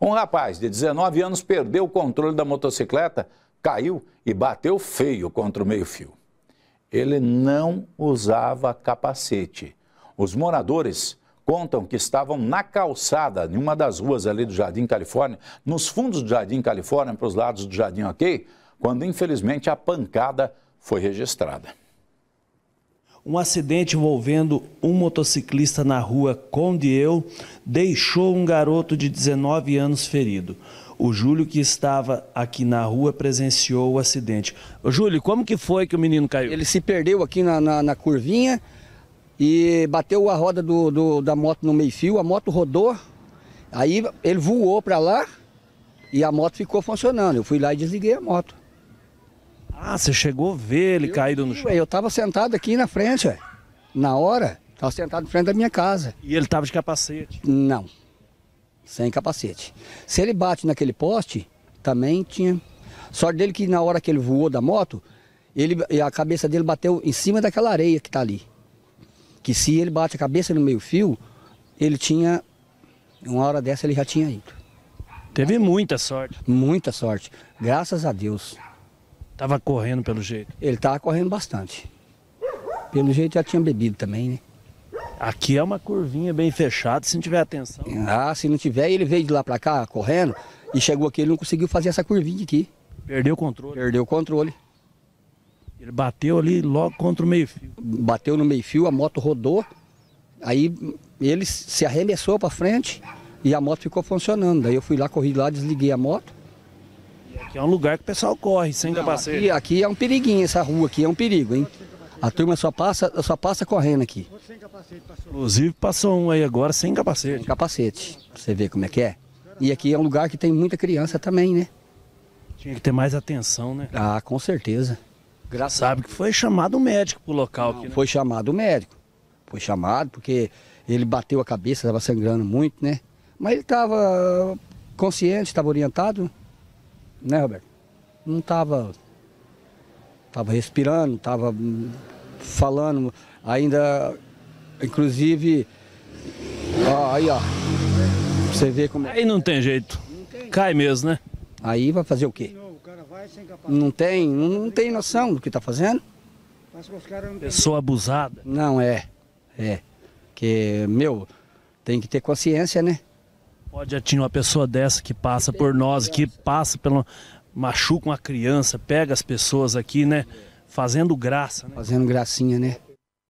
Um rapaz de 19 anos perdeu o controle da motocicleta, caiu e bateu feio contra o meio-fio. Ele não usava capacete. Os moradores contam que estavam na calçada, em uma das ruas ali do Jardim Califórnia, nos fundos do Jardim Califórnia, para os lados do Jardim Ok, quando infelizmente a pancada foi registrada. Um acidente envolvendo um motociclista na rua eu deixou um garoto de 19 anos ferido. O Júlio, que estava aqui na rua, presenciou o acidente. Ô, Júlio, como que foi que o menino caiu? Ele se perdeu aqui na, na, na curvinha e bateu a roda do, do, da moto no meio-fio, a moto rodou, aí ele voou para lá e a moto ficou funcionando. Eu fui lá e desliguei a moto. Ah, você chegou a ver ele eu caído vi, no chão? Ué, eu estava sentado aqui na frente, ué. na hora, estava sentado em frente da minha casa. E ele estava de capacete? Não, sem capacete. Se ele bate naquele poste, também tinha... Sorte dele que na hora que ele voou da moto, ele, a cabeça dele bateu em cima daquela areia que está ali. Que se ele bate a cabeça no meio fio, ele tinha, uma hora dessa ele já tinha ido. Teve muita sorte. Muita sorte, graças a Deus. Tava correndo pelo jeito? Ele tava correndo bastante. Pelo jeito já tinha bebido também, né? Aqui é uma curvinha bem fechada, se não tiver atenção. Ah, se não tiver, ele veio de lá pra cá correndo e chegou aqui, ele não conseguiu fazer essa curvinha aqui. Perdeu o controle? Perdeu o controle. Ele bateu ali logo contra o meio-fio. Bateu no meio-fio, a moto rodou, aí ele se arremessou para frente e a moto ficou funcionando. Daí eu fui lá, corri lá, desliguei a moto é um lugar que o pessoal corre sem Não, capacete. Aqui, aqui, é um periguinho, essa rua aqui é um perigo, hein? A turma só passa, só passa correndo aqui. Inclusive passou um aí agora sem capacete. Sem capacete, pra você ver como é que é. E aqui é um lugar que tem muita criança também, né? Tinha que ter mais atenção, né? Ah, com certeza. Graças Sabe que foi chamado o médico pro local Não, aqui, né? Foi chamado o médico. Foi chamado porque ele bateu a cabeça, estava sangrando muito, né? Mas ele estava consciente, estava orientado né, Roberto? Não estava tava respirando, estava hum, falando, ainda, inclusive, ó, aí ó, você vê como... É. Aí não tem jeito, não tem. cai mesmo, né? Aí vai fazer o quê? Não tem, não tem noção do que está fazendo. Pessoa abusada. Não, é, é, que, meu, tem que ter consciência, né? Pode atingir uma pessoa dessa que passa por nós, que passa pelo. machuca uma criança, pega as pessoas aqui, né? Fazendo graça, né? Fazendo gracinha, né?